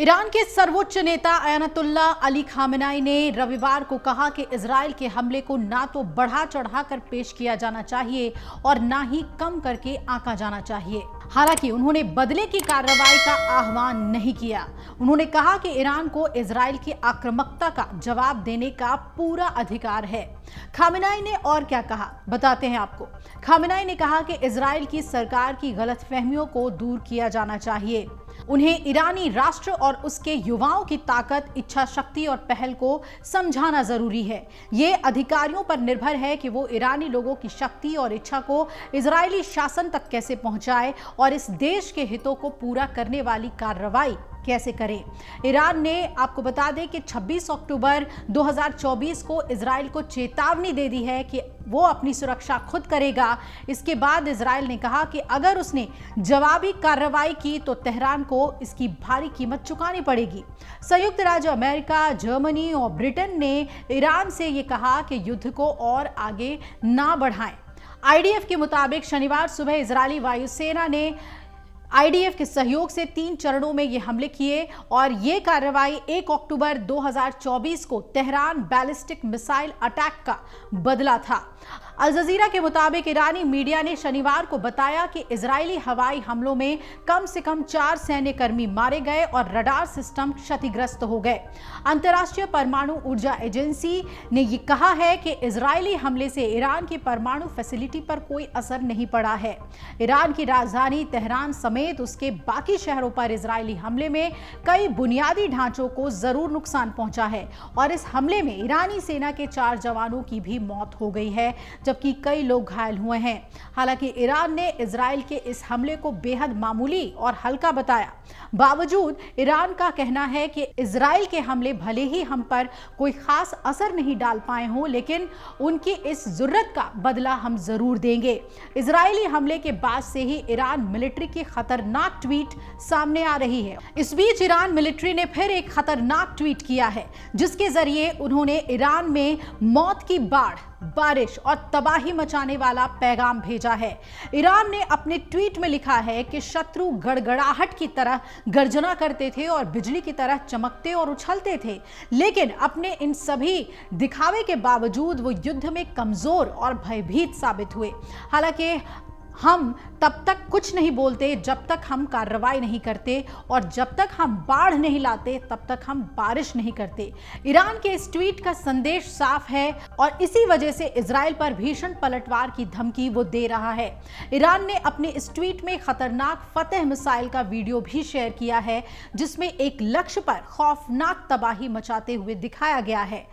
Iran के सर्वोच्च नेता अयनतुल्ला अली खामिनाई ने रविवार को कहा कि इसराइल के हमले को ना तो बढ़ा चढ़ाकर पेश किया जाना चाहिए और ना ही कम करके आंका जाना चाहिए हालांकि उन्होंने बदले की कार्रवाई का आह्वान नहीं किया उन्होंने कहा कि ईरान को इसराइल की आक्रामकता का जवाब देने का पूरा अधिकार है खामिनाई ने और क्या कहा बताते हैं आपको खामिनाई ने कहा कि इसराइल की सरकार की गलतफहमियों को दूर किया जाना चाहिए उन्हें ईरानी राष्ट्र और उसके युवाओं की ताकत इच्छा शक्ति और पहल को समझाना जरूरी है ये अधिकारियों पर निर्भर है कि वो ईरानी लोगों की शक्ति और इच्छा को इसराइली शासन तक कैसे पहुंचाए और इस देश के हितों को पूरा करने वाली कार्रवाई कैसे करें ईरान ने आपको बता दें कि 26 अक्टूबर 2024 को इसराइल को चेतावनी दे दी है कि वो अपनी सुरक्षा खुद करेगा इसके बाद इसराइल ने कहा कि अगर उसने जवाबी कार्रवाई की तो तेहरान को इसकी भारी कीमत चुकानी पड़ेगी संयुक्त राज्य अमेरिका जर्मनी और ब्रिटेन ने ईरान से ये कहा कि युद्ध को और आगे ना बढ़ाएं आईडीएफ के मुताबिक शनिवार सुबह इजरायली वायुसेना ने आईडीएफ के सहयोग से तीन चरणों में ये हमले किए और ये कार्रवाई 1 अक्टूबर 2024 को तेहरान बैलिस्टिक मिसाइल अटैक का बदला था अल जजीरा के मुताबिक ईरानी मीडिया ने शनिवार को बताया कि इसराइली हवाई हमलों में कम से कम चार सैन्य कर्मी मारे गए और रडार सिस्टम क्षतिग्रस्त हो गए अंतर्राष्ट्रीय परमाणु ऊर्जा एजेंसी ने यह कहा है कि इसराइली हमले से ईरान की परमाणु फैसिलिटी पर कोई असर नहीं पड़ा है ईरान की राजधानी तेहरान समेत उसके बाकी शहरों पर इसराइली हमले में कई बुनियादी ढांचों को जरूर नुकसान पहुंचा है और इस हमले में ईरानी सेना के चार जवानों की भी मौत हो गई है जबकि कई लोग घायल हुए हैं हालांकि ईरान ने इसराइल के इस हमले को बेहद मामूली और हल्का बताया बावजूद ईरान का कहना है कि इसराइल के हमले भले ही हम पर कोई खास असर नहीं डाल पाए हों लेकिन उनकी इस ज़रूरत का बदला हम ज़रूर देंगे इसराइली हमले के बाद से ही ईरान मिलिट्री की खतरनाक ट्वीट सामने आ रही है इस बीच ईरान मिलिट्री ने फिर एक खतरनाक ट्वीट किया है जिसके जरिए उन्होंने ईरान में मौत की बाढ़ बारिश और तबाही मचाने वाला पैगाम भेजा है ईरान ने अपने ट्वीट में लिखा है कि शत्रु गड़गड़ाहट की तरह गर्जना करते थे और बिजली की तरह चमकते और उछलते थे लेकिन अपने इन सभी दिखावे के बावजूद वो युद्ध में कमज़ोर और भयभीत साबित हुए हालांकि हम तब तक कुछ नहीं बोलते जब तक हम कार्रवाई नहीं करते और जब तक हम बाढ़ नहीं लाते तब तक हम बारिश नहीं करते ईरान के इस ट्वीट का संदेश साफ है और इसी वजह से इसराइल पर भीषण पलटवार की धमकी वो दे रहा है ईरान ने अपने इस ट्वीट में खतरनाक फतेह मिसाइल का वीडियो भी शेयर किया है जिसमें एक लक्ष्य पर खौफनाक तबाही मचाते हुए दिखाया गया है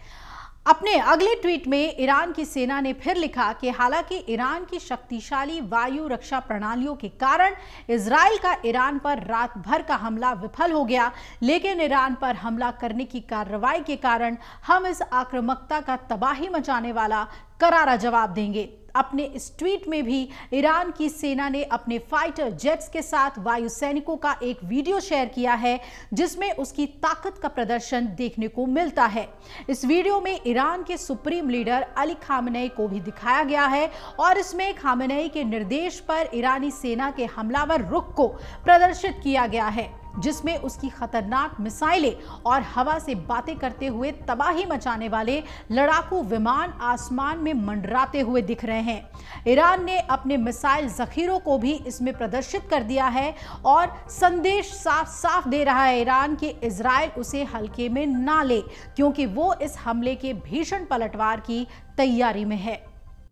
अपने अगले ट्वीट में ईरान की सेना ने फिर लिखा कि हालांकि ईरान की शक्तिशाली वायु रक्षा प्रणालियों के कारण इसराइल का ईरान पर रात भर का हमला विफल हो गया लेकिन ईरान पर हमला करने की कार्रवाई के कारण हम इस आक्रामकता का तबाही मचाने वाला करारा जवाब देंगे अपने इस ट्वीट में भी ईरान की सेना ने अपने फाइटर जेट्स के साथ वायु सैनिकों का एक वीडियो शेयर किया है जिसमें उसकी ताकत का प्रदर्शन देखने को मिलता है इस वीडियो में ईरान के सुप्रीम लीडर अली खामनई को भी दिखाया गया है और इसमें खामनई के निर्देश पर ईरानी सेना के हमलावर रुख को प्रदर्शित किया गया है जिसमें उसकी खतरनाक मिसाइलें और हवा से बातें करते हुए तबाही मचाने वाले लड़ाकू विमान आसमान में मंडराते हुए दिख रहे हैं ईरान ने अपने मिसाइल जखीरों को भी इसमें प्रदर्शित कर दिया है और संदेश साफ साफ दे रहा है ईरान कि इसराइल उसे हल्के में ना ले क्योंकि वो इस हमले के भीषण पलटवार की तैयारी में है